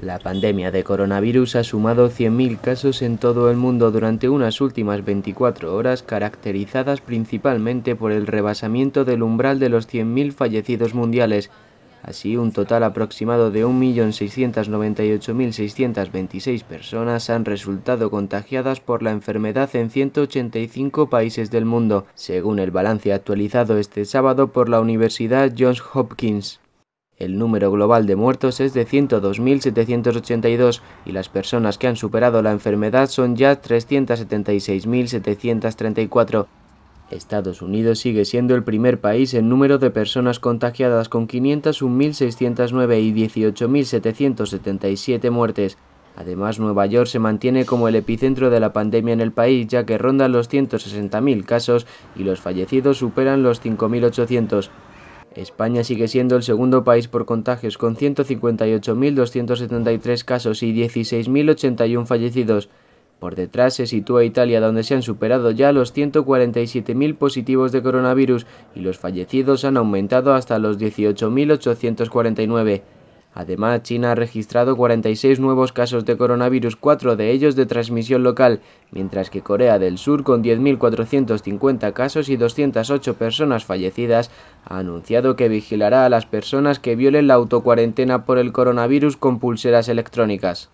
La pandemia de coronavirus ha sumado 100.000 casos en todo el mundo durante unas últimas 24 horas, caracterizadas principalmente por el rebasamiento del umbral de los 100.000 fallecidos mundiales. Así, un total aproximado de 1.698.626 personas han resultado contagiadas por la enfermedad en 185 países del mundo, según el balance actualizado este sábado por la Universidad Johns Hopkins. El número global de muertos es de 102.782 y las personas que han superado la enfermedad son ya 376.734. Estados Unidos sigue siendo el primer país en número de personas contagiadas con 501.609 y 18.777 muertes. Además, Nueva York se mantiene como el epicentro de la pandemia en el país, ya que rondan los 160.000 casos y los fallecidos superan los 5.800. España sigue siendo el segundo país por contagios, con 158.273 casos y 16.081 fallecidos. Por detrás se sitúa Italia, donde se han superado ya los 147.000 positivos de coronavirus y los fallecidos han aumentado hasta los 18.849. Además, China ha registrado 46 nuevos casos de coronavirus, cuatro de ellos de transmisión local, mientras que Corea del Sur, con 10.450 casos y 208 personas fallecidas, ha anunciado que vigilará a las personas que violen la autocuarentena por el coronavirus con pulseras electrónicas.